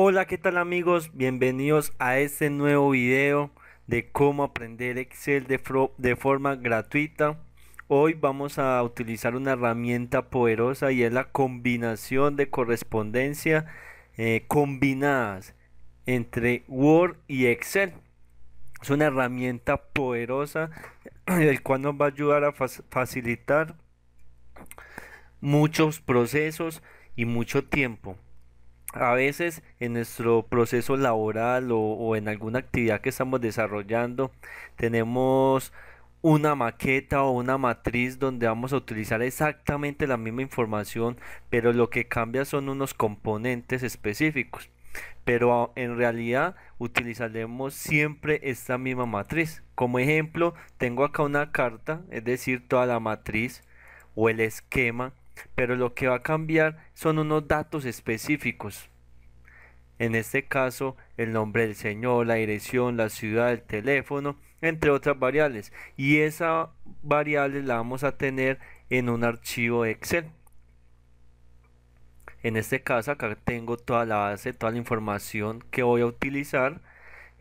Hola, ¿qué tal amigos? Bienvenidos a este nuevo video de cómo aprender Excel de, forma gratuita. Hoy vamos a utilizar una herramienta poderosa y es la combinación de correspondencia eh, combinadas entre Word y Excel. Es una herramienta poderosa el cual nos va a ayudar a facilitar muchos procesos y mucho tiempo a veces en nuestro proceso laboral o, en alguna actividad que estamos desarrollando tenemos una maqueta o una matriz donde vamos a utilizar exactamente la misma información pero lo que cambia son unos componentes específicos pero en realidad utilizaremos siempre esta misma matriz como ejemplo tengo acá una carta es decir toda la matriz o el esquema pero lo que va a cambiar son unos datos específicos. En este caso, el nombre del señor, la dirección, la ciudad, el teléfono, entre otras variables. Y esa variable la vamos a tener en un archivo Excel. En este caso acá tengo toda la base, toda la información que voy a utilizar.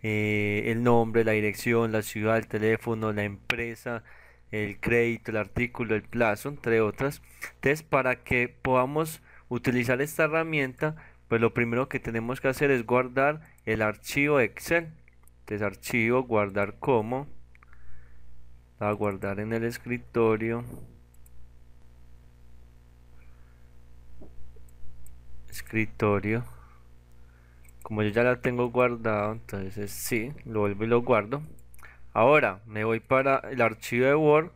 Eh, el nombre, la dirección, la ciudad, el teléfono, la empresa, el crédito, el artículo, el plazo, entre otras. Entonces, para que podamos utilizar esta herramienta, pues lo primero que tenemos que hacer es guardar el archivo Excel. Entonces, archivo, guardar como, a guardar en el escritorio. Escritorio. Como yo ya la tengo guardado, entonces sí, lo vuelvo y lo guardo. Ahora me voy para el archivo de Word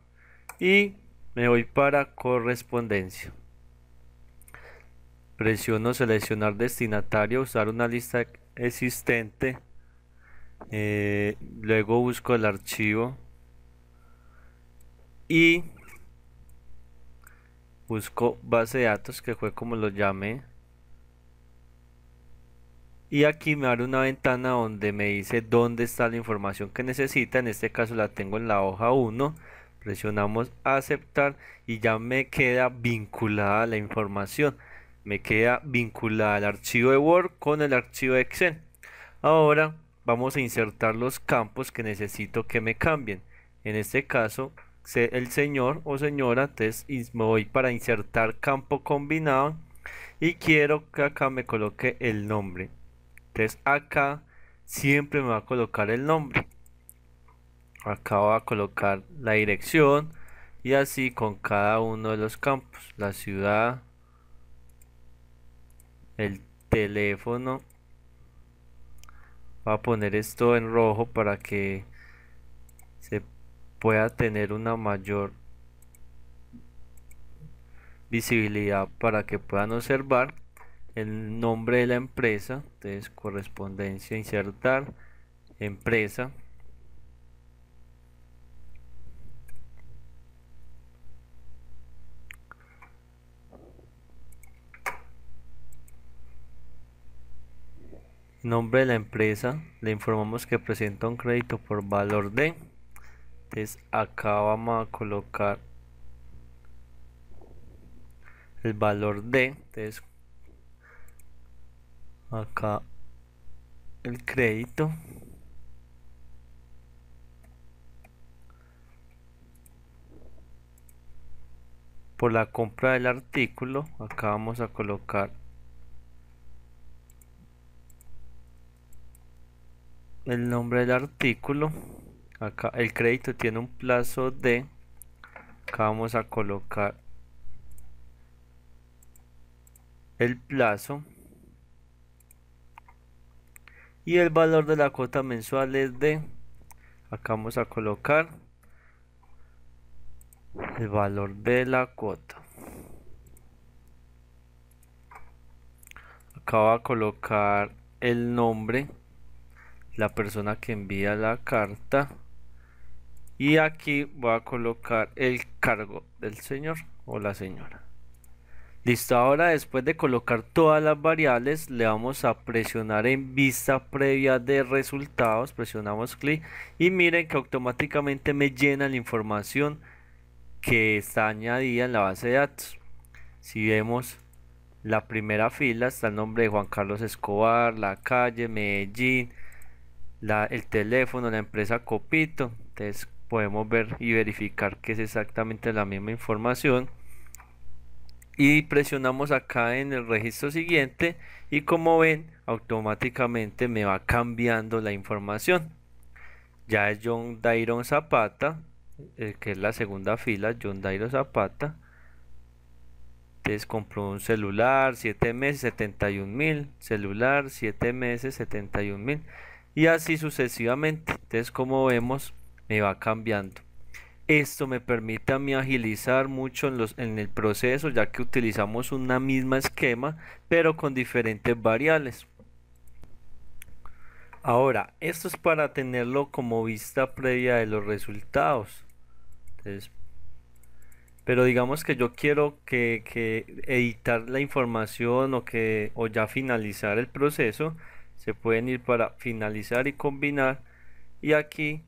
y me voy para correspondencia. Presiono seleccionar destinatario, usar una lista existente. Eh, luego busco el archivo y busco base de datos que fue como lo llamé y aquí me abre una ventana donde me dice dónde está la información que necesita en este caso la tengo en la hoja 1 presionamos aceptar y ya me queda vinculada la información me queda vinculada el archivo de Word con el archivo de Excel ahora vamos a insertar los campos que necesito que me cambien en este caso el señor o señora entonces me voy para insertar campo combinado y quiero que acá me coloque el nombre entonces acá siempre me va a colocar el nombre. Acá va a colocar la dirección y así con cada uno de los campos. La ciudad, el teléfono. Va a poner esto en rojo para que se pueda tener una mayor visibilidad para que puedan observar el nombre de la empresa, entonces correspondencia insertar, empresa. Nombre de la empresa, le informamos que presenta un crédito por valor de. Entonces acá vamos a colocar el valor de. Entonces acá el crédito por la compra del artículo acá vamos a colocar el nombre del artículo acá el crédito tiene un plazo de acá vamos a colocar el plazo y el valor de la cuota mensual es de acá vamos a colocar el valor de la cuota acá va a colocar el nombre la persona que envía la carta y aquí voy a colocar el cargo del señor o la señora Listo, ahora después de colocar todas las variables, le vamos a presionar en vista previa de resultados, presionamos clic y miren que automáticamente me llena la información que está añadida en la base de datos. Si vemos la primera fila está el nombre de Juan Carlos Escobar, la calle, Medellín, el teléfono, la empresa Copito. Entonces podemos ver y verificar que es exactamente la misma información y presionamos acá en el registro siguiente y como ven automáticamente me va cambiando la información ya es John Dairon Zapata eh, que es la segunda fila John Dairon Zapata entonces compró un celular 7 meses 71 mil celular 7 meses 71 mil y así sucesivamente entonces como vemos me va cambiando esto me permite a mí agilizar mucho en, los, en el proceso, ya que utilizamos una misma esquema, pero con diferentes variables. Ahora, esto es para tenerlo como vista previa de los resultados. pero digamos que yo quiero que, que, editar la información o, que, o ya finalizar el proceso. Se pueden ir para finalizar y combinar. Y aquí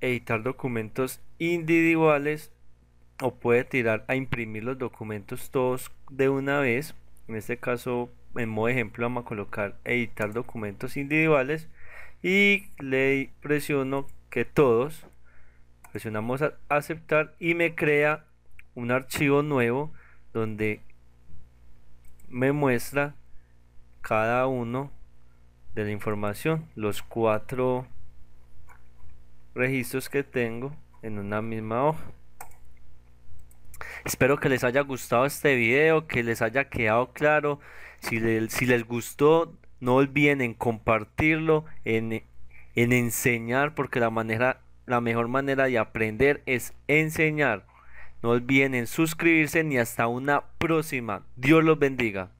editar documentos individuales o puede tirar a imprimir los documentos todos de una vez. En este caso, en modo ejemplo, vamos a colocar editar documentos individuales y le presiono que todos. Presionamos a aceptar y me crea un archivo nuevo donde me muestra cada uno de la información, los cuatro registros que tengo en una misma hoja. Espero que les haya gustado este video, que les haya quedado claro. Si, les gustó, no olviden en compartirlo, en, enseñar, porque la, manera, la mejor manera de aprender es enseñar. No olviden en suscribirse y hasta una próxima. Dios los bendiga.